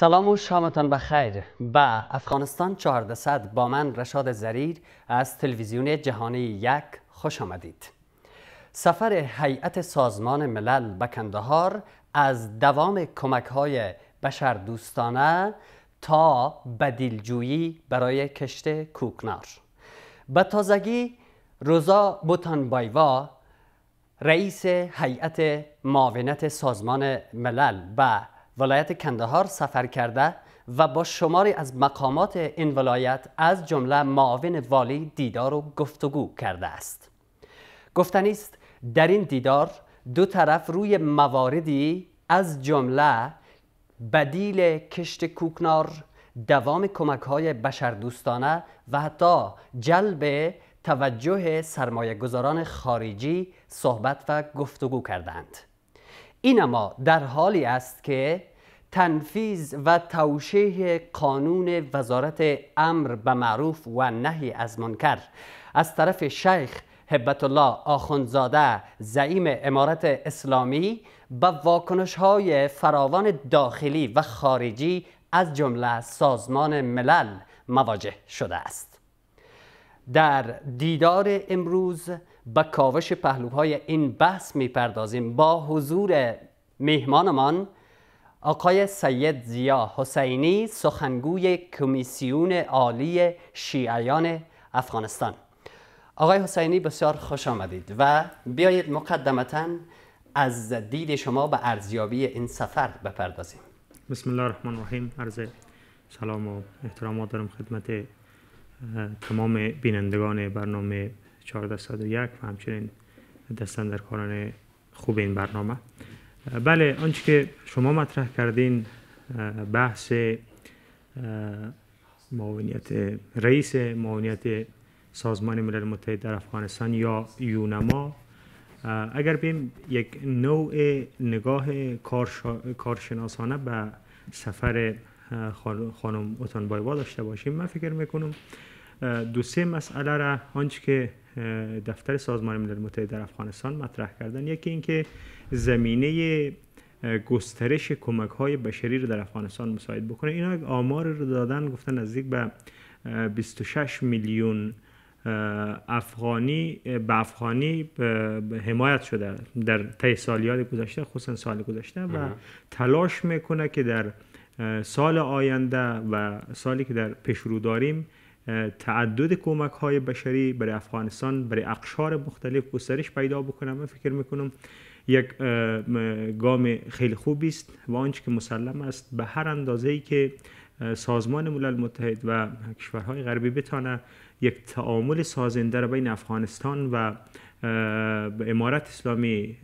سلام و شامتان بخیر با افغانستان 1400 با من رشاد زریر از تلویزیون جهانی یک خوش آمدید سفر هیئت سازمان ملل به کندهار از دوام کمک های بشر دوستانه تا بدیلجویی برای کشت کوکنار به تازگی روزا بوتان بایوا رئیس هیئت معاونت سازمان ملل به ولایت کندهار سفر کرده و با شماری از مقامات این ولایت از جمله معاون والی دیدار و گفتگو کرده است گفتنی است در این دیدار دو طرف روی مواردی از جمله بدیل کشت کوکنار دوام کمک های بشردوستانه و حتی جلب توجه سرمایه گذاران خارجی صحبت و گفتگو کردند این اما در حالی است که تنفیز و توشیح قانون وزارت امر به معروف و نهی از منکر از طرف شیخ هبت الله آخوندزاده زعیم امارت اسلامی به واکنش های فراوان داخلی و خارجی از جمله سازمان ملل مواجه شده است در دیدار امروز به کاوش پهلوهای این بحث میپردازیم با حضور مهمانمان آقای سید زیا حسینی سخنگوی کمیسیون عالی شیعیان افغانستان آقای حسینی بسیار خوش آمدید و بیایید مقدمتا از دید شما به ارزیابی این سفر بپردازیم بسم الله الرحمن الرحیم عرض سلام و احترام دارم خدمت تمام بینندگان برنامه 1401 و همچنین دستندرکاران خوب این برنامه بله آنچه که شما مطرح کردین بحث معاونیت رئیس معاونیت سازمان ملل متحد در افغانستان یا یونما اگر بیم یک نوع نگاه کارشناسانه به سفر خانم اوتان بایوا داشته باشیم من فکر میکنم دو سه مسئله را آنچه که دفتر سازمان ملل متحد در افغانستان مطرح کردن یکی اینکه زمینه گسترش کمک های بشری رو در افغانستان مساعد بکنه اینا آمار رو دادن گفتن نزدیک به 26 میلیون افغانی به افغانی حمایت شده در طی سالیات گذشته خصوصا سال گذشته و تلاش میکنه که در سال آینده و سالی که در پیش رو داریم تعدد کمک های بشری برای افغانستان برای اقشار مختلف گسترش پیدا بکنم من فکر میکنم یک گام خیلی خوبی است و آنچه که مسلم است به هر اندازه ای که سازمان ملل متحد و کشورهای غربی بتانه یک تعامل سازنده را بین افغانستان و امارت اسلامی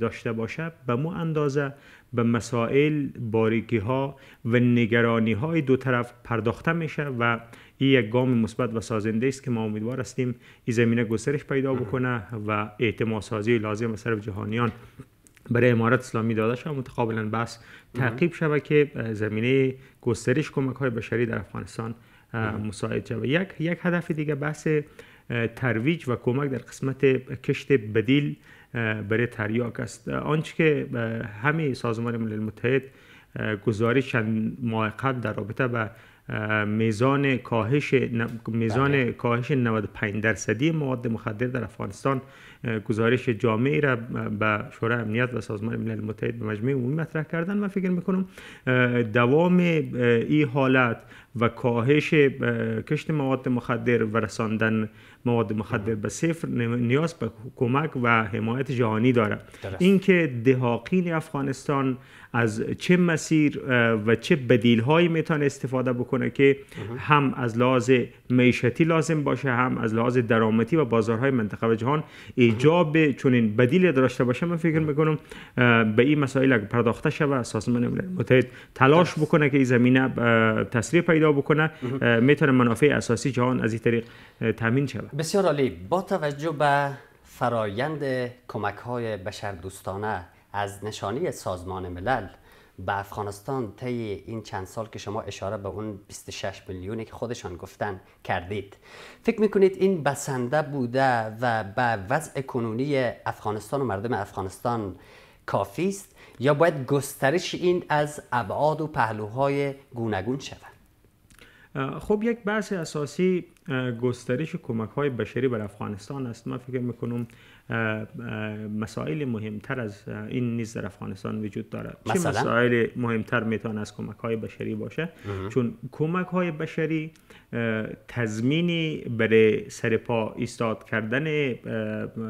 داشته باشه به مو اندازه به مسائل باریکی ها و نگرانی های دو طرف پرداخته میشه و این یک گام مثبت و سازنده است که ما امیدوار هستیم این زمینه گسترش پیدا بکنه و اعتماد سازی لازم صرف جهانیان برای امارات اسلامی داده متقابلا بس تعقیب شود که زمینه گسترش کمک های بشری در افغانستان مساعد شود یک یک هدف دیگه بحث ترویج و کمک در قسمت کشت بدیل برای تریاک است آنچه که همه سازمان ملل متحد گزارش چند ماه در رابطه به میزان کاهش میزان بله. کاهش 95 درصدی مواد مخدر در افغانستان گزارش جامعی را به شورای امنیت و سازمان ملل متحد به مجمع عمومی مطرح کردن من فکر میکنم دوام این حالت و کاهش کشت مواد مخدر و رساندن مواد مخدر به صفر نیاز به کمک و حمایت جهانی داره اینکه دهاقین افغانستان از چه مسیر و چه بدیل هایی میتونه استفاده بکنه که هم از لحاظ معیشتی لازم باشه هم از لحاظ درآمدی و بازارهای منطقه جهان ای ایجاب چنین بدیل داشته باشه من فکر میکنم به این مسائل اگر پرداخته شوه سازمان ملل متحد تلاش بکنه که این زمینه تسریع پیدا بکنه میتونه منافع اساسی جهان از این طریق تامین شود بسیار عالی با توجه به فرایند کمک های بشردوستانه از نشانی سازمان ملل به افغانستان طی این چند سال که شما اشاره به اون 26 میلیونی که خودشان گفتن کردید فکر میکنید این بسنده بوده و به وضع کنونی افغانستان و مردم افغانستان کافی است یا باید گسترش این از ابعاد و پهلوهای گوناگون شود خب یک بحث اساسی گسترش کمک های بشری بر افغانستان است من فکر میکنم مسائل مهمتر از این نیز در افغانستان وجود دارد چه مسائل مهمتر میتونه از کمک های بشری باشه چون کمک های بشری تضمینی برای سرپا ایستاد کردن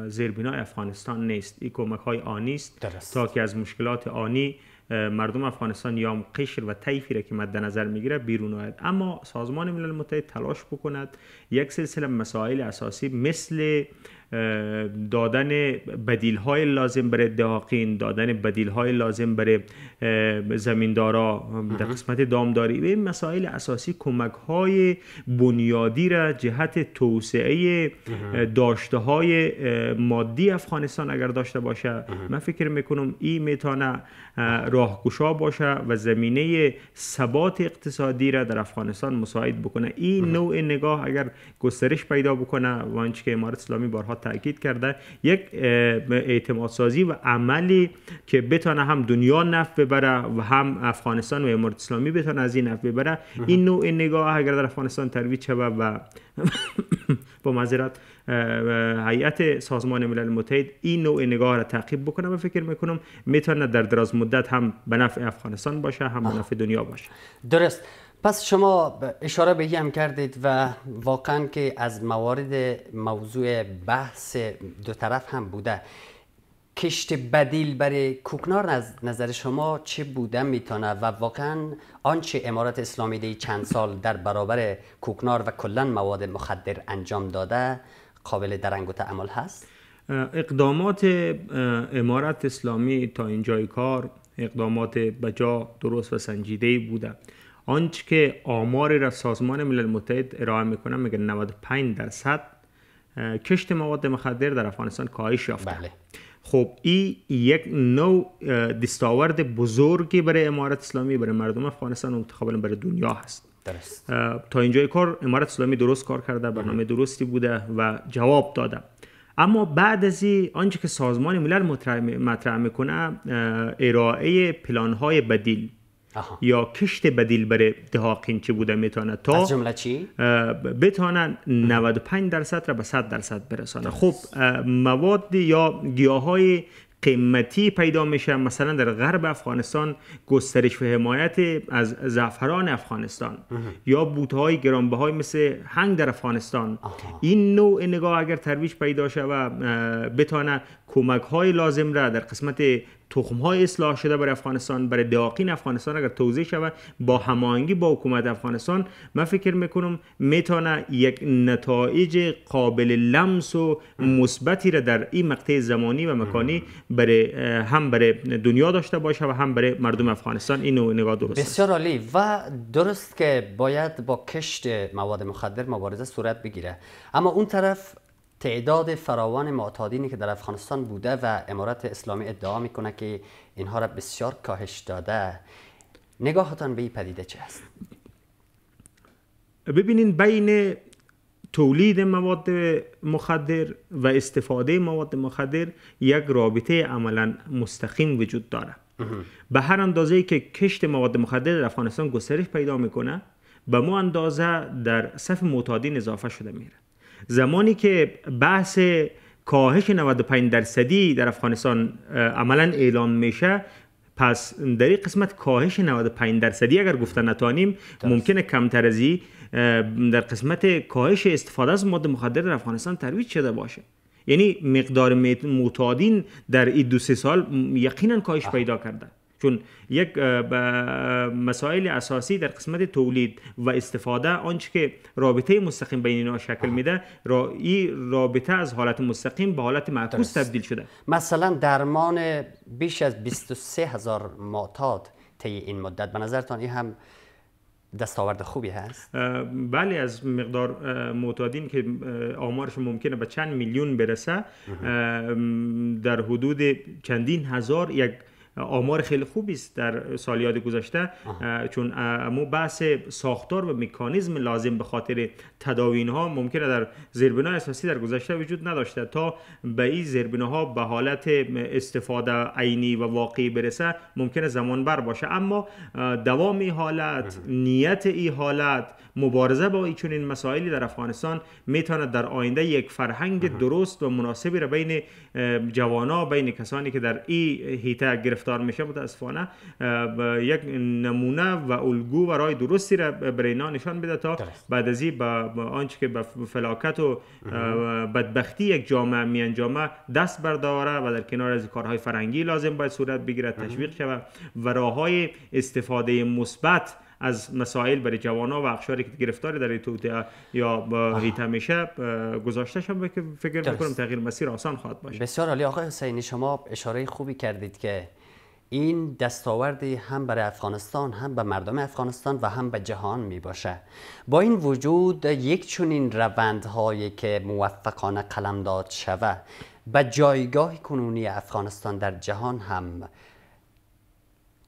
زیربنای افغانستان نیست این کمک های آنی است تا که از مشکلات آنی مردم افغانستان یا قشر و طیفی را که مد نظر میگیره بیرون آید اما سازمان ملل متحد تلاش بکند یک سلسله مسائل اساسی مثل دادن بدیل های لازم برای دهاقین دادن بدیل های لازم برای زمیندارا در قسمت دامداری به مسائل اساسی کمک های بنیادی را جهت توسعه داشته های مادی افغانستان اگر داشته باشه من فکر میکنم این میتونه راهگشا باشه و زمینه ثبات اقتصادی را در افغانستان مساعد بکنه این نوع نگاه اگر گسترش پیدا بکنه و که امارت اسلامی بارها تاکید کرده یک اعتماد سازی و عملی که بتانه هم دنیا نفع ببره و هم افغانستان و امارت اسلامی بتونه از این نفع ببره این نوع نگاه اگر در افغانستان ترویج شود و با معذرت هیئت سازمان ملل متحد این نوع نگاه را تعقیب بکنه و فکر میکنم میتونه در دراز مدت هم به نفع افغانستان باشه هم به نفع دنیا باشه درست پس شما اشاره به هم کردید و واقعا که از موارد موضوع بحث دو طرف هم بوده کشت بدیل برای کوکنار از نظر شما چه بوده میتونه و واقعا آنچه امارات اسلامی دی چند سال در برابر کوکنار و کلا مواد مخدر انجام داده قابل درنگ و تعمل هست؟ اقدامات امارت اسلامی تا اینجای کار اقدامات بجا درست و سنجیده بوده آنچه که آماری را سازمان ملل متحد ارائه میکنه میگه 95 درصد کشت مواد مخدر در افغانستان کاهش یافته بله. خب این یک نو دستاورد بزرگی برای امارت اسلامی برای مردم افغانستان و برای دنیا هست درست. تا اینجای کار امارت اسلامی درست کار کرده برنامه درستی بوده و جواب داده اما بعد از این آنچه که سازمان ملل مطرح میکنه ارائه پلان های بدیل یا کشت بدیل بر دهاقین چی بوده میتونه تا از جمله چی 95 درصد را به 100 درصد برسانه خب مواد یا گیاه های قیمتی پیدا میشه مثلا در غرب افغانستان گسترش و حمایت از زعفران افغانستان بوته های گرانبه های مثل هنگ در افغانستان این نوع نگاه اگر ترویج پیدا شود بتانه کمک های لازم را در قسمت تخم های اصلاح شده برای افغانستان برای دیاقین افغانستان اگر توضیح شود با هماهنگی با حکومت افغانستان من فکر میکنم میتونه یک نتایج قابل لمس و مثبتی را در این مقطع زمانی و مکانی برای هم برای دنیا داشته باشه و هم برای مردم افغانستان اینو نگاه درست بسیار عالی و درست که باید با کشت مواد مخدر مبارزه صورت بگیره اما اون طرف تعداد فراوان معتادینی که در افغانستان بوده و امارات اسلامی ادعا میکنه که اینها را بسیار کاهش داده نگاهتان به این پدیده چه است ببینین بین تولید مواد مخدر و استفاده مواد مخدر یک رابطه عملا مستقیم وجود داره به هر اندازه که کشت مواد مخدر در افغانستان گسترش پیدا میکنه به مو اندازه در صف معتادین اضافه شده میره زمانی که بحث کاهش 95 درصدی در افغانستان عملا اعلان میشه پس در این قسمت کاهش 95 درصدی اگر گفتن نتانیم ممکنه کمتر از در قسمت کاهش استفاده از مواد مخدر در افغانستان ترویج شده باشه یعنی مقدار معتادین در این دو سه سال یقینا کاهش پیدا کرده چون یک مسائل اساسی در قسمت تولید و استفاده آنچه که رابطه مستقیم بین اینها شکل میده را این رابطه از حالت مستقیم به حالت معکوس تبدیل شده مثلا درمان بیش از 23 هزار معتاد طی این مدت به نظرتان این هم دستاورد خوبی هست بله از مقدار معتادین که آمارش ممکنه به چند میلیون برسه در حدود چندین هزار یک آمار خیلی خوبی است در سالیاد گذشته چون مو بحث ساختار و مکانیزم لازم به خاطر تداوین ها ممکنه در زیربنای اساسی در گذشته وجود نداشته تا به این زیربنا ها به حالت استفاده عینی و واقعی برسه ممکنه زمان بر باشه اما دوام این حالت نیت این حالت مبارزه با چنین مسائلی در افغانستان میتواند در آینده یک فرهنگ درست و مناسبی را بین جوانا بین کسانی که در این هیته گرفتار میشه متاسفانه یک نمونه و الگو و رای درستی را برای اینا نشان بده تا بعد از این به آنچه که به فلاکت و بدبختی یک جامعه می انجامه دست برداره و در کنار از کارهای فرنگی لازم باید صورت بگیرد تشویق شود و راه های استفاده مثبت از مسائل برای جوانا و اقشاری که گرفتار در توطئه یا هیته میشه گذاشته شم که فکر میکنم تغییر مسیر آسان خواهد باشه بسیار عالی آقای حسینی شما اشاره خوبی کردید که این دستاورد هم برای افغانستان هم به مردم افغانستان و هم به جهان می باشه با این وجود یک چنین روندهایی که موفقانه داد شوه به جایگاه کنونی افغانستان در جهان هم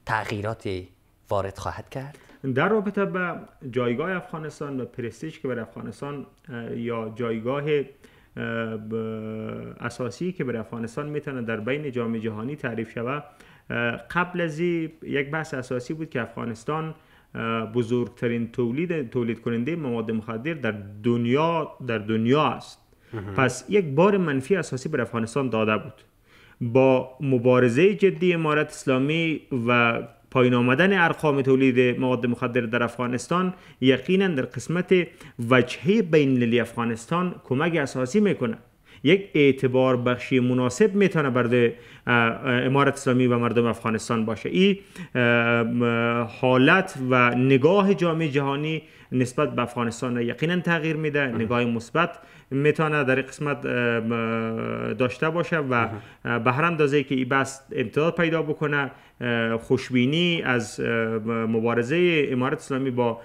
تغییراتی وارد خواهد کرد در رابطه به جایگاه افغانستان و پرستیج که بر افغانستان یا جایگاه اساسی که برای افغانستان میتونه در بین جامعه جهانی تعریف شود قبل از یک بحث اساسی بود که افغانستان بزرگترین تولید تولید کننده مواد مخدر در دنیا در دنیا است پس یک بار منفی اساسی بر افغانستان داده بود با مبارزه جدی امارت اسلامی و پایین آمدن ارقام تولید مواد مخدر در افغانستان یقینا در قسمت وجهه بین افغانستان کمک اساسی میکنه یک اعتبار بخشی مناسب میتونه برده امارت اسلامی و مردم افغانستان باشه این حالت و نگاه جامعه جهانی نسبت به افغانستان را یقینا تغییر میده نگاه مثبت میتونه در قسمت داشته باشه و به هر اندازه که این بس امتداد پیدا بکنه خوشبینی از مبارزه امارت اسلامی با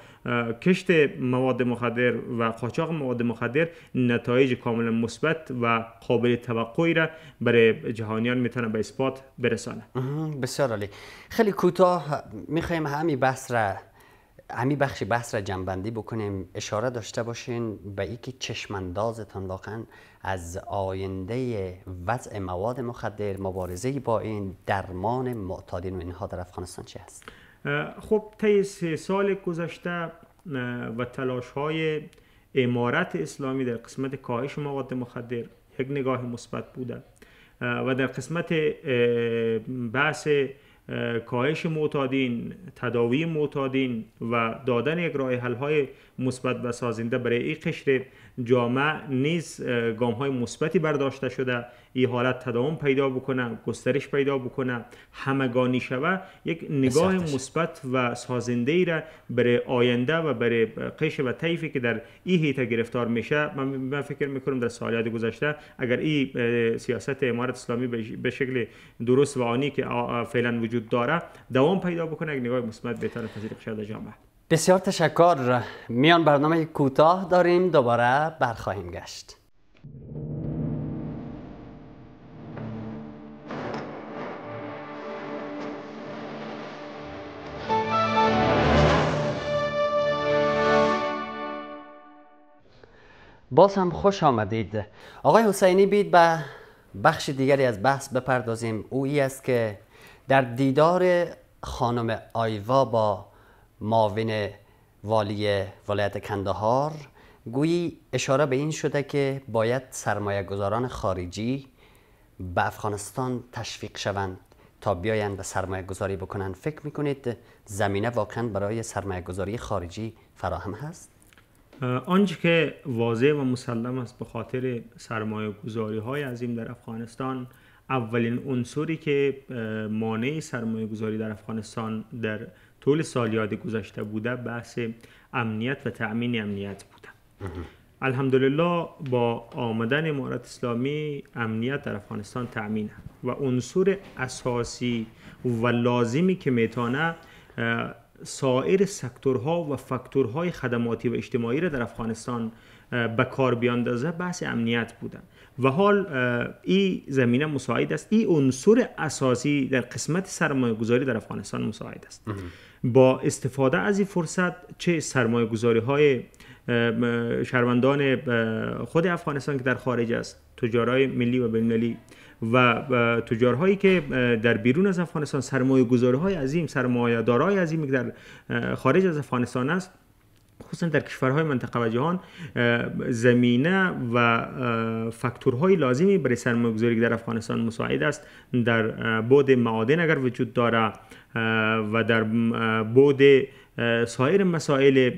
کشت مواد مخدر و قاچاق مواد مخدر نتایج کاملا مثبت و قابل توقعی را برای جهانیان میتونه به اثبات برسانه بسیار عالی خیلی کوتاه میخوایم همین بحث را همی بخش بحث را جنبندی بکنیم اشاره داشته باشین به اینکه چشماندازتان واقعا از آینده وضع مواد مخدر مبارزه با این درمان معتادین و اینها در افغانستان چی هست؟ خب طی سه سال گذشته و تلاش های امارت اسلامی در قسمت کاهش مواد مخدر یک نگاه مثبت بوده و در قسمت بحث کاهش معتادین تداوی معتادین و دادن راه حل های مثبت و سازنده برای این قشر جامعه نیز گام های مثبتی برداشته شده این حالت تداوم پیدا بکنه گسترش پیدا بکنه همگانی شوه یک نگاه مثبت و سازنده ای را برای آینده و برای قشر و طیفی که در این هیته گرفتار میشه من فکر میکنم در سالیات گذشته اگر این سیاست امارت اسلامی به شکل درست و آنی که فعلا وجود داره دوام پیدا بکنه یک نگاه مثبت به طرف شده جامعه بسیار تشکر میان برنامه کوتاه داریم دوباره برخواهیم گشت باز هم خوش آمدید آقای حسینی بید به بخش دیگری از بحث بپردازیم او ای است که در دیدار خانم آیوا با معاون والی ولایت کندهار گویی اشاره به این شده که باید سرمایه گذاران خارجی به افغانستان تشویق شوند تا بیایند و سرمایه گذاری بکنند فکر میکنید زمینه واقعا برای سرمایه گذاری خارجی فراهم هست؟ آنچه که واضح و مسلم است به خاطر سرمایه گذاری های عظیم در افغانستان اولین عنصری که مانع سرمایه گذاری در افغانستان در طول سالیاد گذشته بوده بحث امنیت و تأمین امنیت بوده الحمدلله با آمدن امارت اسلامی امنیت در افغانستان تأمینه و عنصر اساسی و لازمی که میتانه سایر سکتورها و فکتورهای خدماتی و اجتماعی را در افغانستان به کار بیاندازه بحث امنیت بوده و حال این زمینه مساعد است این عنصر اساسی در قسمت سرمایه گذاری در افغانستان مساعد است با استفاده از این فرصت چه سرمایه گذاری های شهروندان خود افغانستان که در خارج است تجارای ملی و بینالمللی و تجارهایی که در بیرون از افغانستان سرمایه گذاری های عظیم سرمایه دارای عظیمی که در خارج از افغانستان است خصوصا در کشورهای منطقه و جهان زمینه و فاکتورهای لازمی برای سرمایه‌گذاری در افغانستان مساعد است در بود معادن اگر وجود داره و در بود سایر مسائل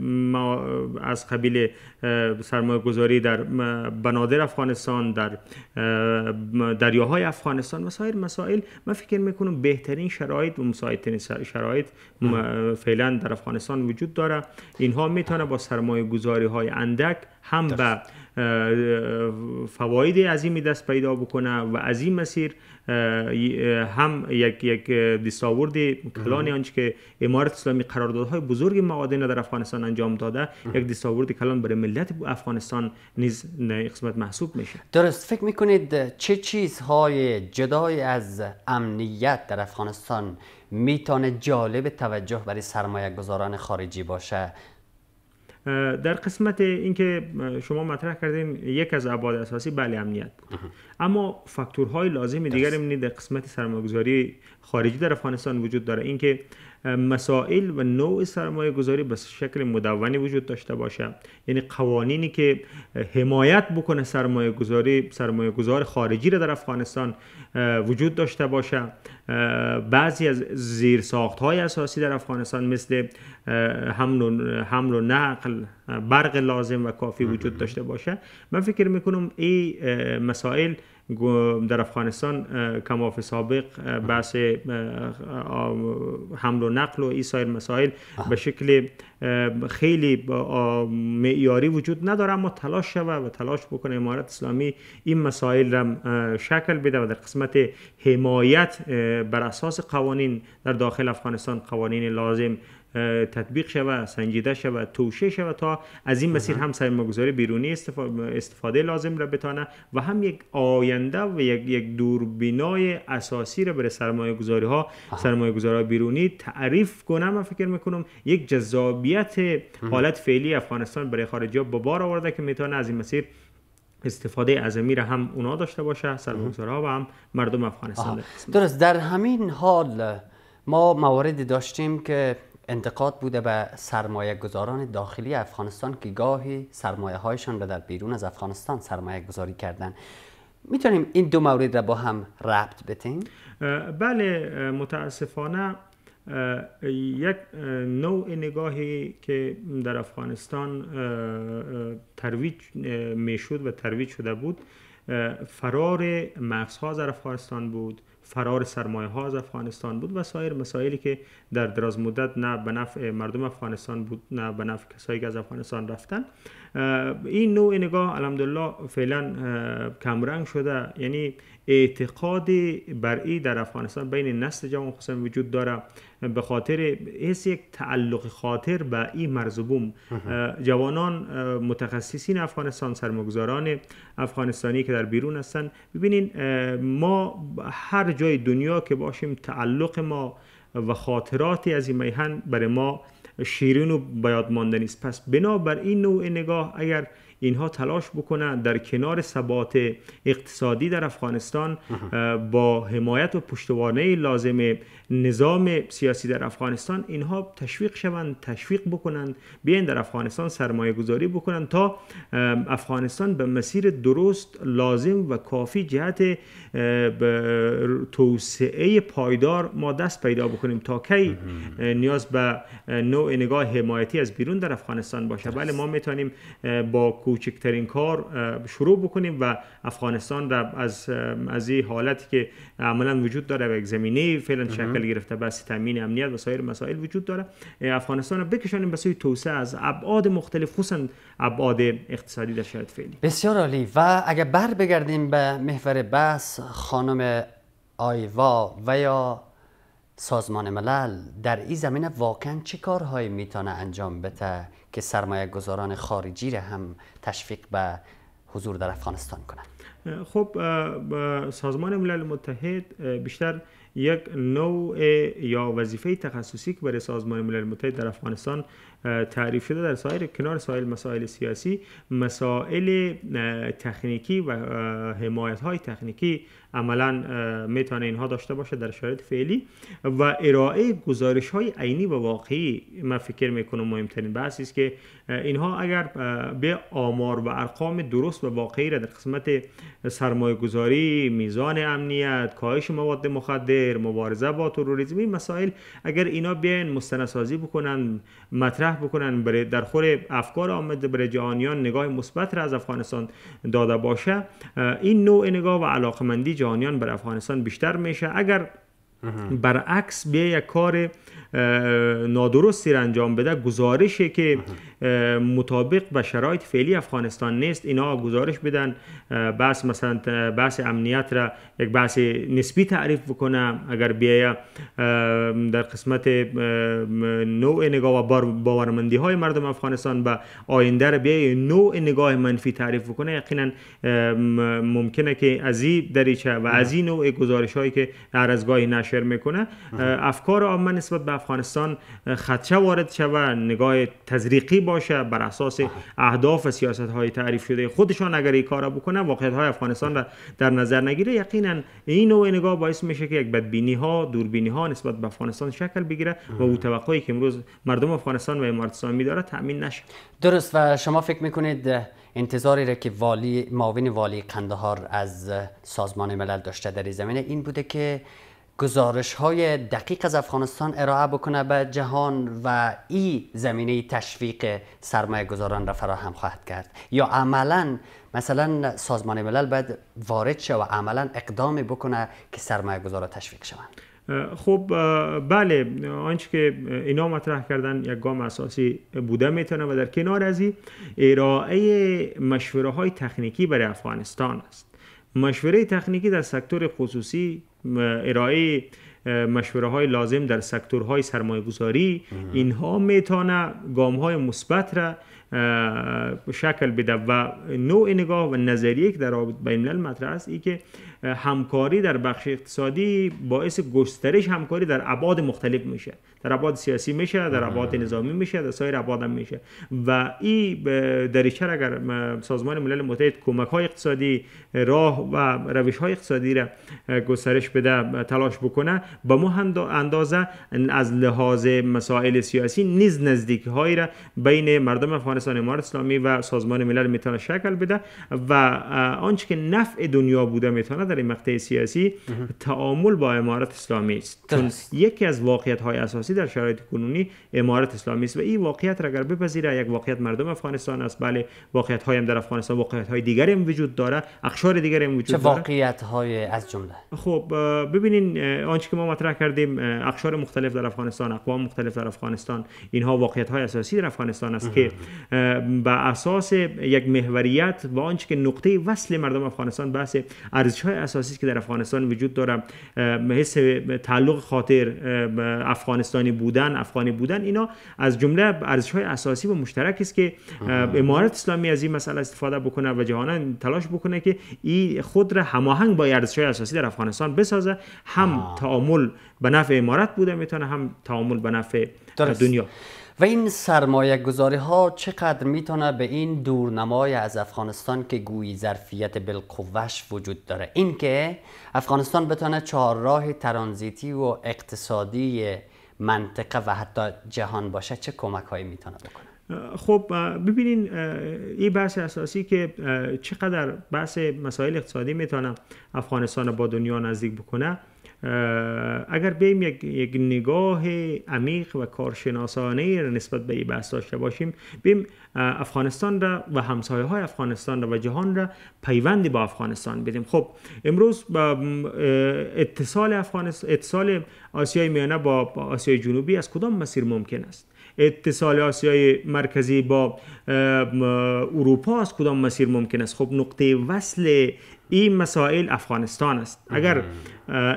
ما از قبیل سرمایه گذاری در بنادر افغانستان در دریاهای افغانستان و سایر مسائل من فکر میکنم بهترین شرایط و مساعدترین شرایط فعلا در افغانستان وجود داره اینها میتونه با سرمایه گذاری های اندک هم به فواید عظیمی دست پیدا بکنه و از این مسیر هم یک یک دستاورد کلان آنچه که امارت اسلامی قراردادهای بزرگ معادن در افغانستان انجام داده یک دستاورد کلان برای ملت افغانستان نیز قسمت محسوب میشه درست فکر میکنید چه چیزهای جدای از امنیت در افغانستان میتونه جالب توجه برای سرمایه گذاران خارجی باشه در قسمت اینکه شما مطرح کردین یک از ابعاد اساسی بله امنیت بود اما فاکتورهای لازم دیگر میبینید در قسمت سرمایه‌گذاری خارجی در افغانستان وجود داره اینکه مسائل و نوع سرمایه گذاری به شکل مدونی وجود داشته باشه یعنی قوانینی که حمایت بکنه سرمایه گذاری سرمایه گذار خارجی را در افغانستان وجود داشته باشه بعضی از ساخت های اساسی در افغانستان مثل حمل و, نقل برق لازم و کافی وجود داشته باشه من فکر میکنم این مسائل در افغانستان کماف سابق بحث حمل و نقل و این سایر مسائل به شکل خیلی معیاری وجود نداره اما تلاش شوه و تلاش بکنه امارت اسلامی این مسائل را شکل بده و در قسمت حمایت بر اساس قوانین در داخل افغانستان قوانین لازم تطبیق شود سنجیده شود توشه شود تا از این مسیر هم سرمایه‌گذاری بیرونی استفاده لازم را بتانه و هم یک آینده و یک یک دوربینای اساسی را برای سرمایه ها سرمایه بیرونی تعریف کنه من فکر میکنم یک جذابیت حالت فعلی افغانستان برای خارجی ها به بار آورده که میتونه از این مسیر استفاده از امیر هم اونا داشته باشه سرمایه‌گذارها و هم مردم افغانستان درست در همین حال ما مواردی داشتیم که انتقاد بوده به سرمایه گذاران داخلی افغانستان که گاهی سرمایه هایشان را در بیرون از افغانستان سرمایه گذاری کردن میتونیم این دو مورد را با هم ربط بتیم؟ بله متاسفانه یک نوع نگاهی که در افغانستان ترویج میشد و ترویج شده بود فرار مغزها در افغانستان بود فرار سرمایه ها از افغانستان بود و سایر مسائلی که در دراز مدت نه به نفع مردم افغانستان بود نه به نفع کسایی که از افغانستان رفتن این نوع نگاه الحمدلله فعلا کمرنگ شده یعنی اعتقاد ای در افغانستان بین نسل جوان خصوصا وجود داره به خاطر حس یک تعلق خاطر به این مرز جوانان متخصصین افغانستان سرمگذاران افغانستانی که در بیرون هستند ببینین ما هر جای دنیا که باشیم تعلق ما و خاطراتی از این میهن برای ما شیرین و بیاد ماندنی است پس بنابر این نوع نگاه اگر اینها تلاش بکنند در کنار ثبات اقتصادی در افغانستان با حمایت و پشتوانه لازم نظام سیاسی در افغانستان اینها تشویق شوند تشویق بکنند بیاین در افغانستان سرمایه گذاری بکنند تا افغانستان به مسیر درست لازم و کافی جهت توسعه پایدار ما دست پیدا بکنیم تا کی نیاز به نوع نگاه حمایتی از بیرون در افغانستان باشه بله ما میتونیم با کوچکترین کار شروع بکنیم و افغانستان را از از این حالتی که عملا وجود داره و یک زمینه فعلا شکل گرفته بس تامین امنیت و سایر مسائل وجود داره افغانستان را بکشانیم به سوی توسعه از ابعاد مختلف خصوصا ابعاد اقتصادی در شرایط فعلی بسیار عالی و اگر بر بگردیم به محور بحث خانم آیوا و یا سازمان ملل در این زمینه واقعا چه کارهایی میتونه انجام بده که سرمایه گذاران خارجی را هم تشویق به حضور در افغانستان کنند خب سازمان ملل متحد بیشتر یک نوع یا وظیفه تخصصی که برای سازمان ملل متحد در افغانستان تعریف شده در سایر کنار سایر مسائل سیاسی مسائل تکنیکی و حمایت های تکنیکی عملا میتونه اینها داشته باشه در شرایط فعلی و ارائه گزارش های عینی و واقعی من فکر میکنم مهمترین بحث است که اینها اگر به آمار و ارقام درست و واقعی را در قسمت سرمایه گذاری میزان امنیت کاهش مواد مخدر مبارزه با تروریسم مسائل اگر اینا بیاین مستندسازی بکنن مطرح بکنن برای در خور افکار آمده برای جهانیان نگاه مثبت را از افغانستان داده باشه این نوع نگاه و علاقمندی جهانیان بر افغانستان بیشتر میشه اگر برعکس بیا یک کار نادرستی را انجام بده گزارشی که مطابق به شرایط فعلی افغانستان نیست اینا گزارش بدن بس مثلا بحث امنیت را یک بحث نسبی تعریف بکنه اگر بیا در قسمت نوع نگاه و باورمندی های مردم افغانستان به آینده را بیای نوع نگاه منفی تعریف بکنه یقینا ممکنه که از این دریچه و از این نوع گزارش هایی که هر از منتشر میکنه افکار عامه نسبت به افغانستان خدشه وارد شوه نگاه تزریقی باشه بر اساس اهداف سیاست های تعریف شده خودشان اگر این کارا بکنه واقعیت های افغانستان را در نظر نگیره یقینا این نوع نگاه باعث میشه که یک بدبینی ها دوربینی ها نسبت به افغانستان شکل بگیره و او توقعی که امروز مردم افغانستان و امارات اسلامی داره تامین نشه درست و شما فکر میکنید انتظاری را که والی معاون والی قندهار از سازمان ملل داشته در زمینه این بوده که گزارش های دقیق از افغانستان ارائه بکنه به جهان و این زمینه تشویق سرمایه گذاران را فراهم خواهد کرد یا عملا مثلا سازمان ملل باید وارد شد و عملا اقدامی بکنه که سرمایه گذارا تشویق شوند خب بله آنچه که اینا مطرح کردن یک گام اساسی بوده میتونه و در کنار از ارائه مشوره های تکنیکی برای افغانستان است مشوره تکنیکی در سکتور خصوصی ارائه مشوره های لازم در سکتورهای سرمایه گذاری اینها میتونه گام های مثبت را شکل بده و نوع نگاه و نظریه که در رابط بین الملل مطرح است ای که همکاری در بخش اقتصادی باعث گسترش همکاری در ابعاد مختلف میشه در ابعاد سیاسی میشه در ابعاد بله. نظامی میشه در سایر ابعاد هم میشه و این دریچه اگر سازمان ملل متحد کمک های اقتصادی راه و روش های اقتصادی را گسترش بده تلاش بکنه به ما اندازه از لحاظ مسائل سیاسی نیز نزدیکی هایی را بین مردم افغانستان امارت اسلامی و سازمان ملل میتونه شکل بده و آنچه که نفع دنیا بوده میتونه در این مقطع سیاسی تعامل با امارت اسلامی است یکی از واقعیت های اساسی در شرایط کنونی امارت اسلامی است و این واقعیت را اگر بپذیره یک واقعیت مردم افغانستان است بله واقعیت های در افغانستان واقعیت های دیگری هم وجود داره اقشار دیگر هم وجود چه واقعیت های از جمله خب ببینین آنچه که ما مطرح کردیم اقشار مختلف در افغانستان اقوام مختلف در افغانستان اینها واقعیت های اساسی در افغانستان است که به اساس یک محوریت و آنچه که نقطه وصل مردم افغانستان بحث ارزش های اساسی که در افغانستان وجود داره حس تعلق خاطر افغانستانی بودن افغانی بودن اینا از جمله ارزش های اساسی و مشترک است که امارت اسلامی از این مسئله استفاده بکنه و جهانا تلاش بکنه که این خود را هماهنگ با ارزش های اساسی در افغانستان بسازه هم تعامل به نفع امارت بوده میتونه هم تعامل به نفع دنیا و این سرمایه گذاری ها چقدر میتونه به این دورنمای از افغانستان که گویی ظرفیت بالقوهش وجود داره اینکه افغانستان بتونه چهارراه ترانزیتی و اقتصادی منطقه و حتی جهان باشه چه کمک هایی میتونه بکنه خب ببینین این بحث اساسی که چقدر بحث مسائل اقتصادی میتونه افغانستان با دنیا نزدیک بکنه اگر بیم یک،, نگاه عمیق و کارشناسانه نسبت به این بحث داشته باشیم بیم افغانستان را و همسایه های افغانستان را و جهان را پیوندی با افغانستان بدیم خب امروز اتصال افغانستان اتصال آسیای میانه با آسیای جنوبی از کدام مسیر ممکن است اتصال آسیای مرکزی با اروپا از کدام مسیر ممکن است خب نقطه وصل این مسائل افغانستان است اگر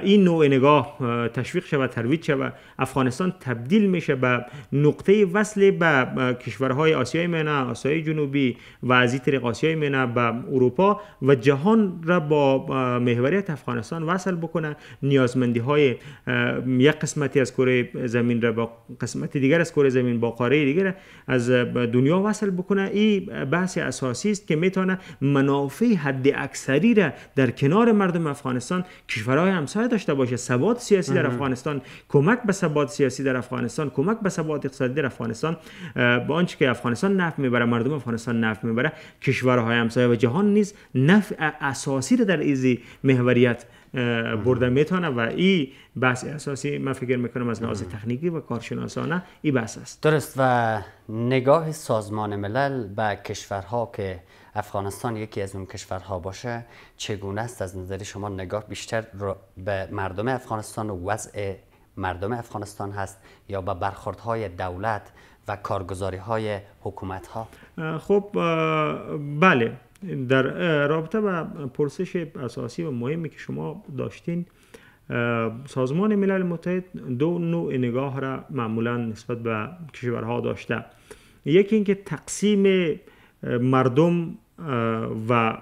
این نوع نگاه تشویق شود ترویج شود افغانستان تبدیل میشه به نقطه وصل به کشورهای آسیای میانه آسیای جنوبی و از این طریق آسیای میانه به اروپا و جهان را با محوریت افغانستان وصل بکنه نیازمندی های یک قسمتی از کره زمین را با قسمت دیگر از کره زمین با قاره دیگر از دنیا وصل بکنه این بحث اساسی است که میتونه منافع حد اکثری را در کنار مردم افغانستان کشورهای همسایه داشته باشه ثبات سیاسی در افغانستان کمک به ثبات سیاسی در افغانستان کمک به ثبات اقتصادی در افغانستان با آنچه که افغانستان نفع میبره مردم افغانستان نفت میبره کشورهای همسایه و جهان نیز نفع اساسی را در ایزی محوریت برده میتونه و این بحث اساسی من فکر میکنم از لحاظ تکنیکی و کارشناسانه این بحث است درست و نگاه سازمان ملل به کشورها که افغانستان یکی از اون کشورها باشه چگونه است از نظر شما نگاه بیشتر به مردم افغانستان و وضع مردم افغانستان هست یا به برخوردهای دولت و کارگزاری های حکومت ها؟ خب بله در رابطه با پرسش اساسی و مهمی که شما داشتین سازمان ملل متحد دو نوع نگاه را معمولا نسبت به کشورها داشته یکی اینکه تقسیم مردم و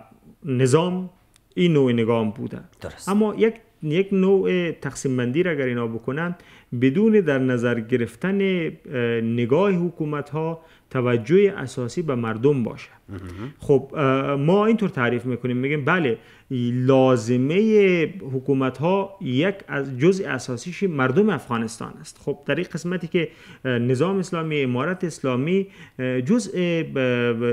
نظام این نوع نگام بوده. اما یک یک نوع تقسیم بندی را اگر اینا بکنند بدون در نظر گرفتن نگاه حکومت ها توجه اساسی به مردم باشه خب ما اینطور تعریف میکنیم میگیم بله لازمه حکومت ها یک از جزء اساسیش مردم افغانستان است خب در این قسمتی که نظام اسلامی امارت اسلامی جزء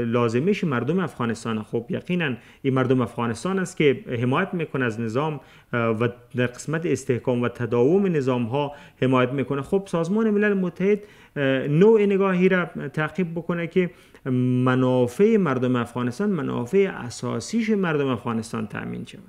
لازمش مردم افغانستان خب یقینا این مردم افغانستان است که حمایت میکنه از نظام و در قسمت استحکام و تداوم نظام ها حمایت میکنه خب سازمان ملل متحد نوع نگاهی را تعقیب بکنه که منافع مردم افغانستان منافع اساسیش مردم افغانستان تأمین شود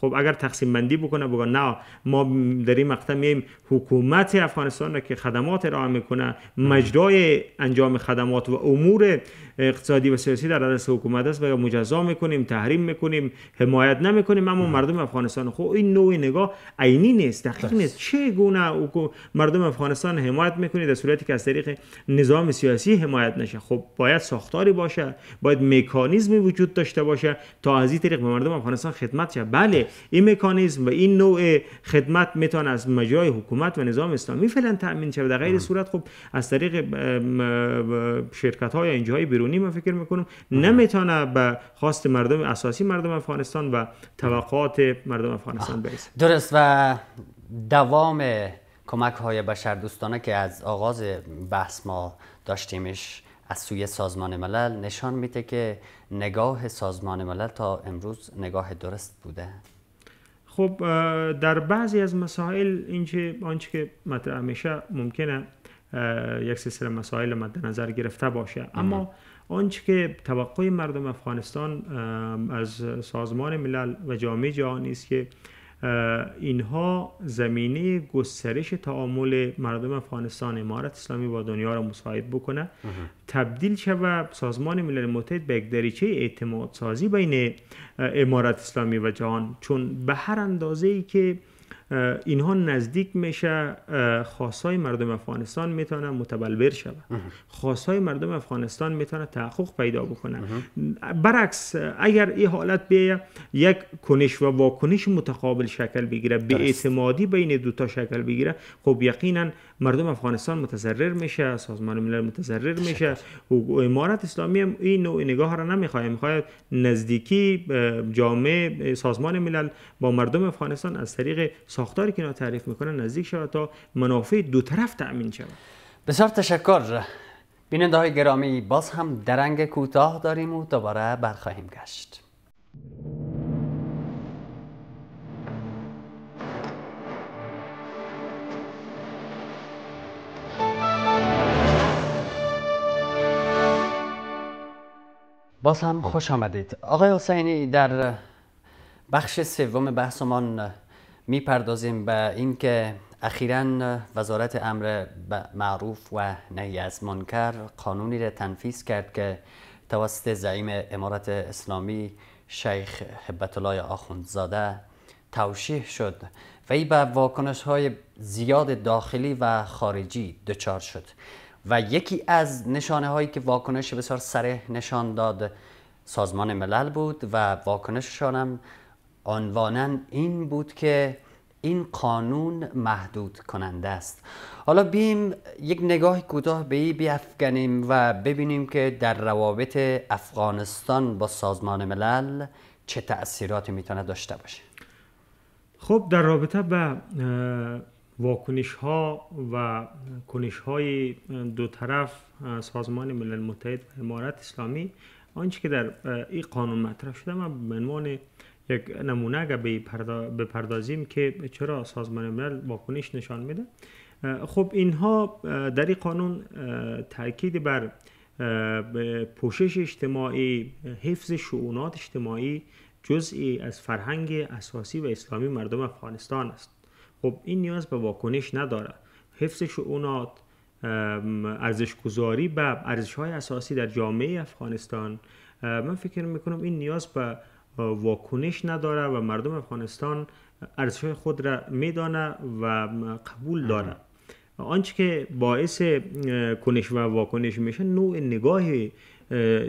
خب اگر تقسیم بندی بکنه بگه نه ما در این مقطع میایم حکومت افغانستان را که خدمات ارائه میکنه مجرای انجام خدمات و امور اقتصادی و سیاسی در دست حکومت است بگه مجزا میکنیم تحریم میکنیم حمایت نمیکنیم اما مردم افغانستان خب این نوع نگاه عینی نیست دقیق نیست چه گونه مردم افغانستان حمایت میکنه در صورتی که از طریق نظام سیاسی حمایت نشه خب باید ساختاری باشه باید مکانیزمی وجود داشته باشه تا از طریق به مردم افغانستان خدمت شه بله این مکانیزم و این نوع خدمت میتون از مجرای حکومت و نظام اسلامی فعلا تامین شود در غیر صورت خب از طریق شرکت های اینجای بیرونی من فکر میکنم نمیتونه به خواست مردم اساسی مردم افغانستان و توقعات مردم افغانستان برسه درست و دوام کمک های بشر دوستانه که از آغاز بحث ما داشتیمش از سوی سازمان ملل نشان میده که نگاه سازمان ملل تا امروز نگاه درست بوده خب در بعضی از مسائل این آنچه که مطرح میشه ممکنه یک سلسله مسائل مد نظر گرفته باشه اما آنچه که توقع مردم افغانستان از سازمان ملل و جامعه جهانی است که اینها زمینه گسترش تعامل مردم افغانستان امارت اسلامی با دنیا را مساعد بکنه تبدیل شود سازمان ملل متحد به یک دریچه اعتماد سازی بین امارت اسلامی و جهان چون به هر اندازه ای که اینها نزدیک میشه های مردم افغانستان میتونه متبلور شود های مردم افغانستان میتونه تحقق پیدا بکنه برعکس اگر این حالت بیه یک کنش و واکنش متقابل شکل بگیره به اعتمادی بین دوتا شکل بگیره خب یقینا مردم افغانستان متضرر میشه سازمان ملل متضرر میشه و امارت اسلامی هم این نوع نگاه را نمیخواد میخواد نزدیکی جامعه سازمان ملل با مردم افغانستان از طریق ساختاری که اینا تعریف میکنن نزدیک شود تا منافع دو طرف تأمین شود بسیار تشکر بیننده های گرامی باز هم درنگ کوتاه داریم و دوباره برخواهیم گشت باز هم خب. خوش آمدید آقای حسینی در بخش سوم بحثمان میپردازیم به اینکه اخیرا وزارت امر معروف و نهی از منکر قانونی را تنفیذ کرد که توسط زعیم امارت اسلامی شیخ حبت الله آخوندزاده توشیح شد و ای به واکنش های زیاد داخلی و خارجی دچار شد و یکی از نشانه هایی که واکنش بسیار سره نشان داد سازمان ملل بود و واکنششان هم عنوانا این بود که این قانون محدود کننده است حالا بیم یک نگاه کوتاه به ای بیافکنیم و ببینیم که در روابط افغانستان با سازمان ملل چه تأثیراتی میتونه داشته باشه خب در رابطه به واکنش ها و کنش های دو طرف سازمان ملل متحد و امارات اسلامی آنچه که در این قانون مطرح شده ما به عنوان یک نمونه به بپردازیم که چرا سازمان ملل واکنش نشان میده خب اینها در این قانون تاکید بر پوشش اجتماعی حفظ شؤونات اجتماعی جزئی از فرهنگ اساسی و اسلامی مردم افغانستان است خب این نیاز به واکنش نداره حفظ شعونات گذاری به ارزش های اساسی در جامعه افغانستان من فکر میکنم این نیاز به واکنش نداره و مردم افغانستان ارزش های خود را میدانه و قبول داره آنچه که باعث کنش و واکنش میشه نوع نگاه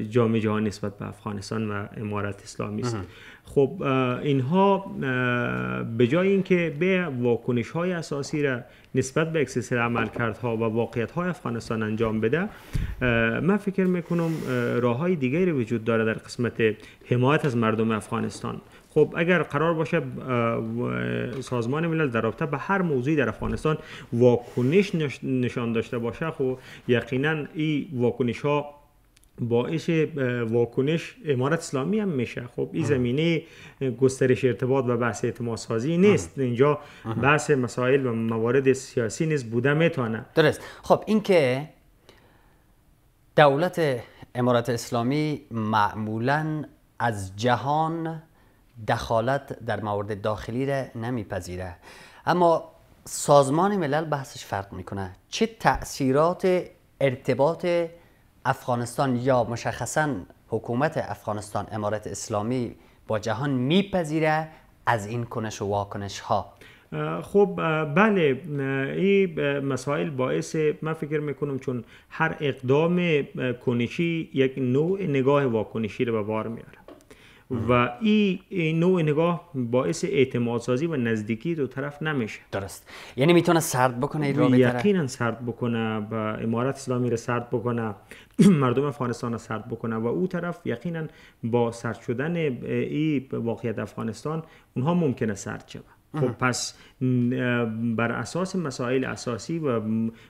جامعه جهان نسبت به افغانستان و امارت اسلامی است خب اینها به جای اینکه به واکنش های اساسی را نسبت به اکسسر ها و واقعیت های افغانستان انجام بده من فکر میکنم راه های دیگری وجود داره در قسمت حمایت از مردم افغانستان خب اگر قرار باشه سازمان ملل در رابطه به هر موضوعی در افغانستان واکنش نشان داشته باشه خب یقینا این واکنش ها باعث واکنش امارت اسلامی هم میشه خب این زمینه گسترش ارتباط و بحث اعتماد سازی نیست اینجا بحث مسائل و موارد سیاسی نیست بوده میتونه درست خب اینکه دولت امارت اسلامی معمولا از جهان دخالت در موارد داخلی را نمیپذیره اما سازمان ملل بحثش فرق میکنه چه تاثیرات ارتباط افغانستان یا مشخصا حکومت افغانستان امارت اسلامی با جهان میپذیره از این کنش و واکنش ها خب بله این مسائل باعث من فکر میکنم چون هر اقدام کنشی یک نوع نگاه واکنشی رو به بار میاره و این ای نوع نگاه باعث اعتماد سازی و نزدیکی دو طرف نمیشه درست یعنی میتونه سرد بکنه این رابطه یقینا سرد بکنه و امارت اسلامی رو سرد بکنه مردم افغانستان رو سرد بکنه و او طرف یقینا با سرد شدن این واقعیت افغانستان اونها ممکنه سرد شه. خب پس بر اساس مسائل اساسی و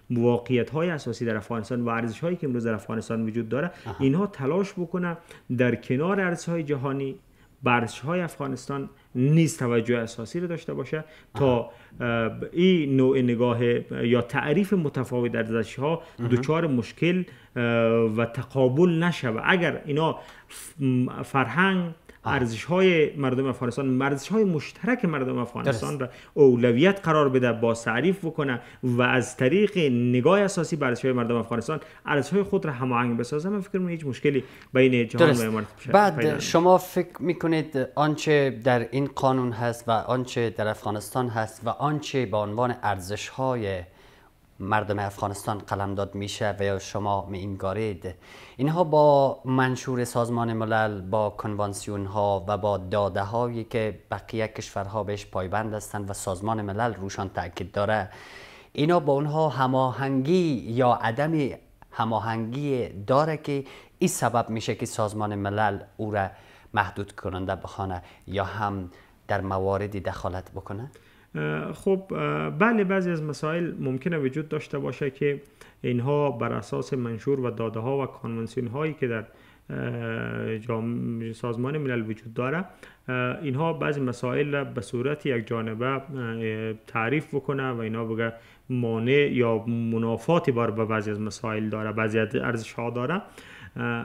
واقعیت های اساسی در افغانستان و ارزش هایی که امروز در افغانستان وجود داره اینها تلاش بکنه در کنار ارزش های جهانی برش های افغانستان نیز توجه اساسی رو داشته باشه تا این نوع نگاه یا تعریف متفاوت در ها دچار مشکل و تقابل نشه اگر اینا فرهنگ ارزش های مردم افغانستان ارزش های مشترک مردم افغانستان را اولویت قرار بده با تعریف بکنه و از طریق نگاه اساسی بر ارزش های مردم افغانستان ارزش های خود را هماهنگ بسازه من فکر میکنم هیچ مشکلی بین جهان و بعد شما فکر میکنید آنچه در این قانون هست و آنچه در افغانستان هست و آنچه به عنوان ارزش های مردم افغانستان قلمداد میشه و یا شما میانگارید اینها با منشور سازمان ملل با کنوانسیون ها و با داده هایی که بقیه کشورها بهش پایبند هستند و سازمان ملل روشان تاکید داره اینا با اونها هماهنگی یا عدم هماهنگی داره که این سبب میشه که سازمان ملل او را محدود کننده بخوانه یا هم در مواردی دخالت بکنه خب بله بعضی از مسائل ممکنه وجود داشته باشه که اینها بر اساس منشور و داده ها و کانونسیون هایی که در سازمان ملل وجود داره اینها بعضی مسائل به صورت یک جانبه تعریف بکنه و اینا بگه مانع یا منافاتی بار به بعضی از مسائل داره بعضی از ارزش ها داره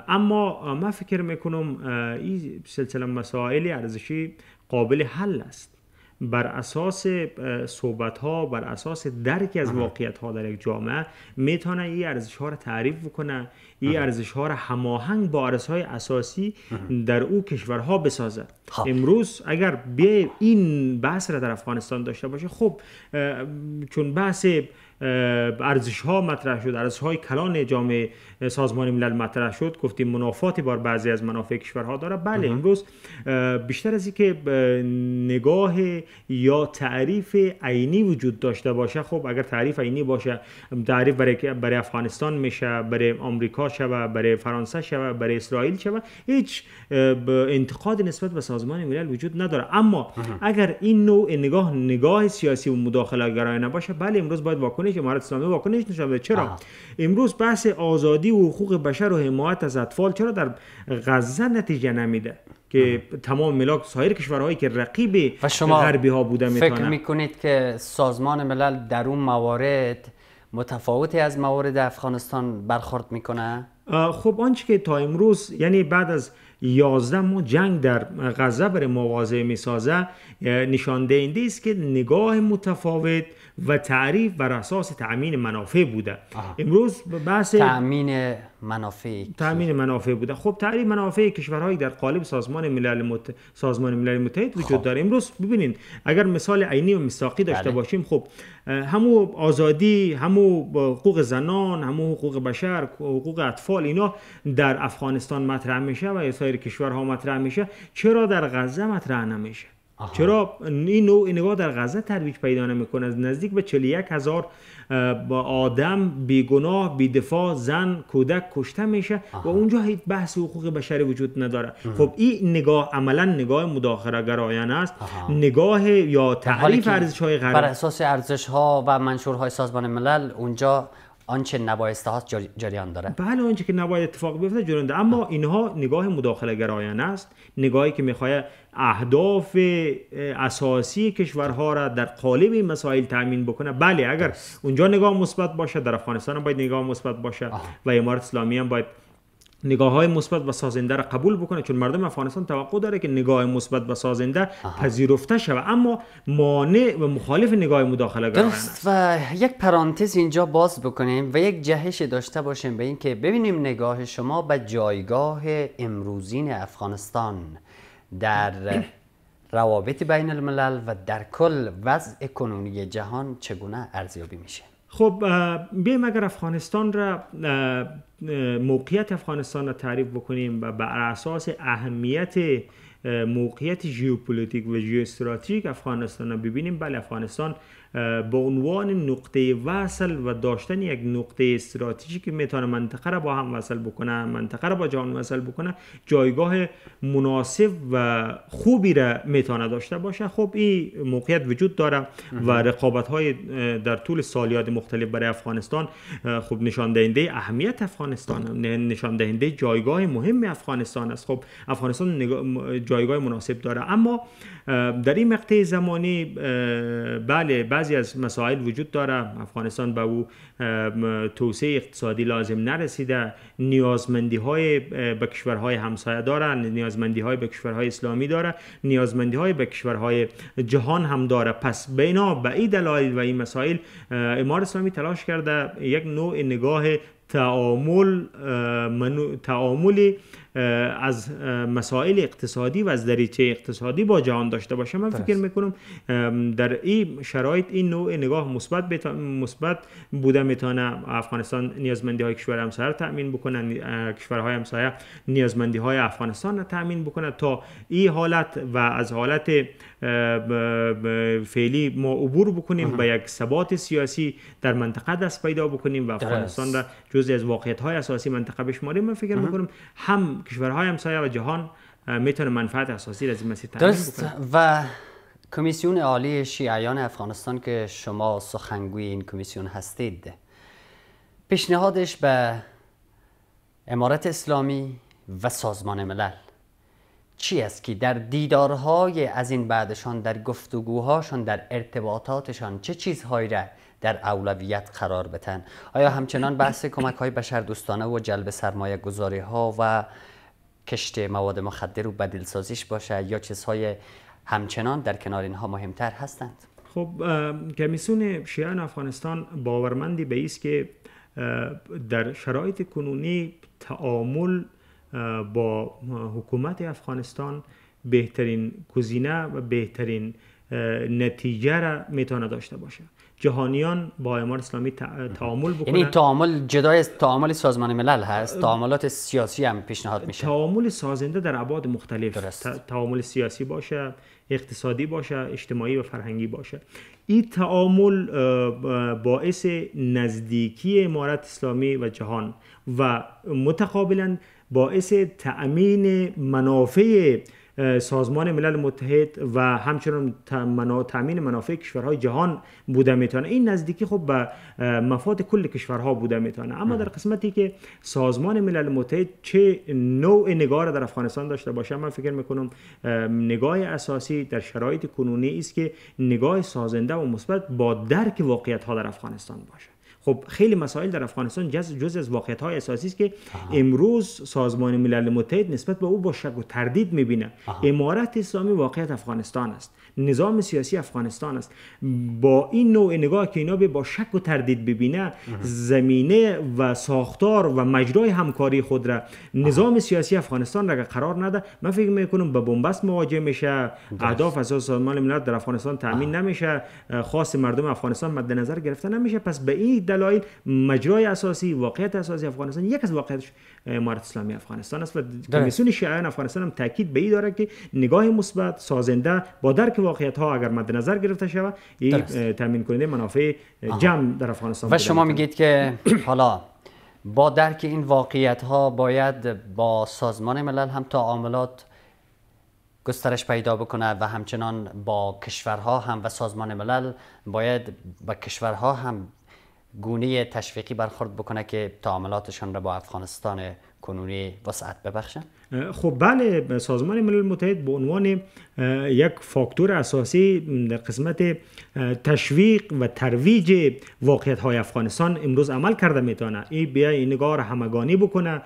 اما من فکر میکنم این سلسله مسائل ارزشی قابل حل است بر اساس صحبت ها بر اساس درک از واقعیت ها در یک جامعه میتونه این ارزش ها رو تعریف بکنه این ارزش ها رو هماهنگ با ارزش های اساسی در او کشورها بسازه خب. امروز اگر بیاید این بحث را در افغانستان داشته باشه خب چون بحث ارزش ها مطرح شد ارزش های کلان جامعه سازمان ملل مطرح شد گفتیم منافاتی بار بعضی از منافع کشورها داره بله امروز بیشتر از اینکه نگاه یا تعریف عینی وجود داشته باشه خب اگر تعریف عینی باشه تعریف برای برای افغانستان میشه برای آمریکا شوه برای فرانسه شوه برای اسرائیل شوه هیچ انتقاد نسبت به سازمان ملل وجود نداره اما اگر این نوع نگاه نگاه سیاسی و مداخله گرایانه باشه بله امروز باید واکنش که مارد اسلامی واکنش نشان بده چرا امروز بحث آزادی و حقوق بشر و حمایت از اطفال چرا در غزه نتیجه نمیده که تمام ملاک سایر کشورهایی که رقیب و غربی ها بوده میتونن فکر میکنید که سازمان ملل در اون موارد متفاوتی از موارد افغانستان برخورد میکنه خب آنچه که تا امروز یعنی بعد از 11 ماه جنگ در غزه بر می میسازه نشان دهنده است که نگاه متفاوت و تعریف بر اساس تأمین منافع بوده آه. امروز بحث تامین منافع تأمین منافع بوده خب تعریف منافع کشورهایی در قالب سازمان ملل مت... سازمان ملل متحد وجود خب. داره امروز ببینید اگر مثال عینی و مستاقی داشته بله. باشیم خب همو آزادی همو حقوق زنان همو حقوق بشر حقوق اطفال اینا در افغانستان مطرح میشه و سایر کشورها مطرح میشه چرا در غزه مطرح نمیشه چرا این نوع نگاه در غزه ترویج پیدا نمیکنه از نزدیک به یک هزار با آدم بیگناه بیدفاع زن کودک کشته میشه و اونجا هیچ بحث حقوق بشری وجود نداره خب این نگاه عملا نگاه مداخره گرایانه است نگاه یا تعریف ارزش های غرب بر اساس ارزش ها و منشور های سازمان ملل اونجا آنچه نبایسته هاست جریان داره بله آنچه که نباید اتفاق بیفته جریان داره اما اینها نگاه مداخله گرایانه است نگاهی که میخواد اهداف اساسی کشورها را در قالب این مسائل تامین بکنه بله اگر اونجا نگاه مثبت باشه در افغانستان باید نگاه مثبت باشه و امارات اسلامی هم باید نگاه های مثبت و سازنده را قبول بکنه چون مردم افغانستان توقع داره که نگاه مثبت و سازنده پذیرفته شود اما مانع و مخالف نگاه مداخله درست و یک پرانتز اینجا باز بکنیم و یک جهش داشته باشیم به اینکه ببینیم نگاه شما به جایگاه امروزین افغانستان در روابط بین الملل و در کل وضع کنونی جهان چگونه ارزیابی میشه خب بیایم اگر افغانستان را موقعیت افغانستان را تعریف بکنیم و بر اساس اهمیت موقعیت ژئوپلیتیک و ژئواستراتژیک افغانستان را ببینیم بله افغانستان به عنوان نقطه وصل و داشتن یک نقطه استراتژیک که میتونه منطقه را با هم وصل بکنه منطقه را با جهان وصل بکنه جایگاه مناسب و خوبی را میتونه داشته باشه خب این موقعیت وجود داره و رقابت های در طول سالیات مختلف برای افغانستان خب نشان دهنده اهمیت افغانستان بله. نشان دهنده جایگاه مهم افغانستان است خب افغانستان جایگاه مناسب داره اما در این مقطع زمانی بله از مسائل وجود داره افغانستان به او توسعه اقتصادی لازم نرسیده نیازمندی های به کشورهای همسایه داره، نیازمندی های به کشورهای اسلامی داره نیازمندی های به کشورهای جهان هم داره پس بینا به این دلایل و این مسائل امار اسلامی تلاش کرده یک نوع نگاه تعامل تعامل از مسائل اقتصادی و از دریچه اقتصادی با جهان داشته باشه من فکر میکنم در این شرایط این نوع نگاه مثبت مثبت بوده میتونه افغانستان نیازمندی های کشور همسایه تامین بکنه کشورهای همسایه نیازمندی های افغانستان را تامین بکنه تا این حالت و از حالت فعلی ما عبور بکنیم به یک ثبات سیاسی در منطقه دست پیدا بکنیم و افغانستان را جزی از واقعیت های اساسی منطقه بشماریم من فکر میکنم هم کشورهای همسایه و جهان میتونه منفعت اساسی را از این مسیر درست و کمیسیون عالی شیعیان افغانستان که شما سخنگوی این کمیسیون هستید پیشنهادش به امارت اسلامی و سازمان ملل چی است که در دیدارهای از این بعدشان در گفتگوهاشان در ارتباطاتشان چه چیزهایی را در اولویت قرار بتن آیا همچنان بحث کمک های بشر دوستانه و جلب سرمایه گذاری ها و کشت مواد مخدر و بدیل سازیش باشه یا چیزهای همچنان در کنار اینها مهمتر هستند خب کمیسون شیعان افغانستان باورمندی به است که در شرایط کنونی تعامل با حکومت افغانستان بهترین گزینه و بهترین نتیجه را میتونه داشته باشه جهانیان با امار اسلامی تعامل بکنند یعنی تعامل جدای از تعامل سازمان ملل هست تعاملات سیاسی هم پیشنهاد میشه تعامل سازنده در عباد مختلف درست. تعامل سیاسی باشه اقتصادی باشه اجتماعی و فرهنگی باشه این تعامل باعث نزدیکی امارت اسلامی و جهان و متقابلا باعث تأمین منافع سازمان ملل متحد و همچنان تامین منافع کشورهای جهان بوده میتونه این نزدیکی خب به مفاد کل کشورها بوده میتونه اما در قسمتی که سازمان ملل متحد چه نوع نگاه در افغانستان داشته باشه من فکر میکنم نگاه اساسی در شرایط کنونی است که نگاه سازنده و مثبت با درک واقعیت ها در افغانستان باشه خب خیلی مسائل در افغانستان جز جز از واقعیت های اساسی است که امروز سازمان ملل متحد نسبت به او با شک و تردید میبینه امارت اسلامی واقعیت افغانستان است نظام سیاسی افغانستان است با این نوع نگاه که اینا به با شک و تردید ببینه زمینه و ساختار و مجرای همکاری خود را نظام سیاسی افغانستان را قرار نده من فکر میکنم به بنبست مواجه میشه اهداف اساس سازمان ملل در افغانستان تامین نمیشه خاص مردم افغانستان مد نظر گرفته نمیشه پس به این دلایل مجرای اساسی واقعیت اساسی افغانستان یک از واقعیتش امارت اسلامی افغانستان است و کمیسیون شیعیان افغانستان هم تاکید به این داره که نگاه مثبت سازنده با درک واقعیت ها اگر مد نظر گرفته شود این تامین کننده منافع جمع در افغانستان و شما میگید که حالا با درک این واقعیت ها باید با سازمان ملل هم تعاملات گسترش پیدا بکنه و همچنان با کشورها هم و سازمان ملل باید با کشورها هم گونه تشویقی برخورد بکنه که تعاملاتشان را با افغانستان کنونی وسعت ببخشن؟ خب بله سازمان ملل متحد به عنوان یک فاکتور اساسی در قسمت تشویق و ترویج واقعیت های افغانستان امروز عمل کرده میتونه این بیا نگاه همگانی بکنه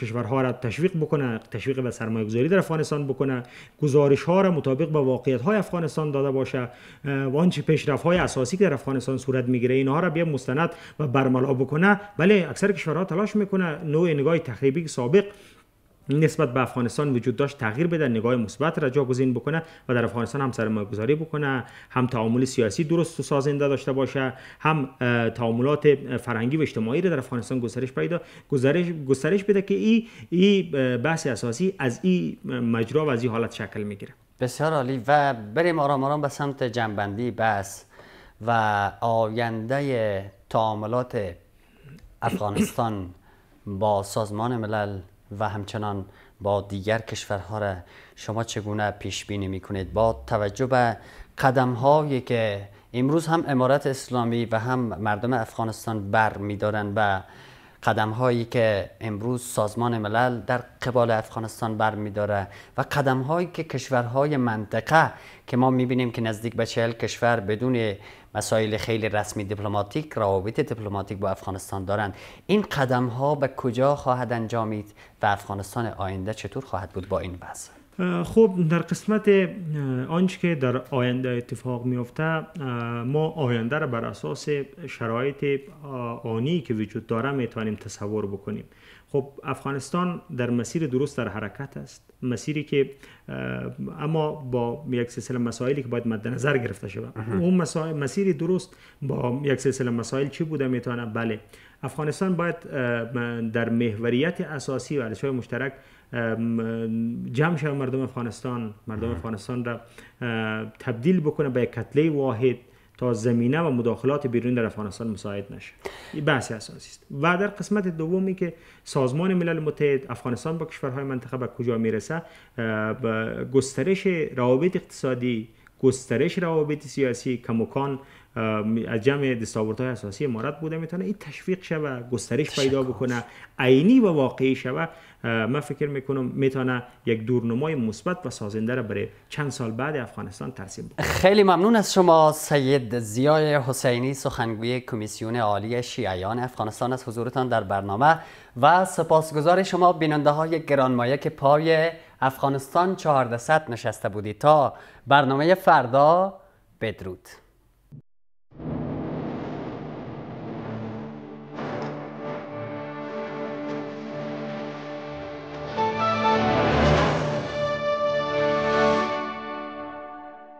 کشورها را تشویق بکنه تشویق به سرمایه گذاری در افغانستان بکنه گزارش ها را مطابق با واقعیت های افغانستان داده باشه و آنچه پیشرفت های اساسی که در افغانستان صورت میگیره اینها را بیا مستند و برملا بکنه ولی اکثر کشورها تلاش میکنه نوع نگاه تخریبی سابق نسبت به افغانستان وجود داشت تغییر بده نگاه مثبت را جاگزین بکنه و در افغانستان هم سرمایه گذاری بکنه هم تعامل سیاسی درست و سازنده داشته باشه هم تعاملات فرهنگی و اجتماعی را در افغانستان گسترش پیدا گزارش گسترش بده که این ای بحث اساسی از این مجرا و از این حالت شکل میگیره بسیار عالی و بریم آرام آرام به سمت جنبندی بس و آینده تعاملات افغانستان با سازمان ملل و همچنان با دیگر کشورها را شما چگونه پیش بینی می کنید با توجه به قدم هایی که امروز هم امارت اسلامی و هم مردم افغانستان بر می دارن و قدم هایی که امروز سازمان ملل در قبال افغانستان بر می داره و قدم هایی که کشورهای منطقه که ما می بینیم که نزدیک به چهل کشور بدون مسائل خیلی رسمی دیپلماتیک روابط دیپلماتیک با افغانستان دارند این قدم ها به کجا خواهد انجامید و افغانستان آینده چطور خواهد بود با این وضع خب در قسمت آنچه که در آینده اتفاق میفته ما آینده را بر اساس شرایط آنی که وجود داره میتوانیم تصور بکنیم خب افغانستان در مسیر درست در حرکت است مسیری که اما با یک سلسله مسائلی که باید مد نظر گرفته شود اون مسیر درست با یک سلسله مسائل چی بوده میتونه بله افغانستان باید در محوریت اساسی و ارزش‌های مشترک جمع شد مردم افغانستان مردم افغانستان را تبدیل بکنه به یک کتله واحد تا زمینه و مداخلات بیرون در افغانستان مساعد نشه این بحث اساسی است و در قسمت دومی که سازمان ملل متحد افغانستان با کشورهای منطقه به کجا میرسه گسترش روابط اقتصادی گسترش روابط سیاسی کمکان، از جمع های اساسی امارت بوده میتونه این تشویق شوه گسترش پیدا بکنه عینی و واقعی شوه من فکر میکنم میتونه یک دورنمای مثبت و سازنده را برای چند سال بعد افغانستان ترسیم بکنه خیلی ممنون از شما سید زیای حسینی سخنگوی کمیسیون عالی شیعیان افغانستان از حضورتان در برنامه و سپاسگزار شما بیننده های گرانمایه که پای افغانستان 1400 نشسته بودید تا برنامه فردا بدرود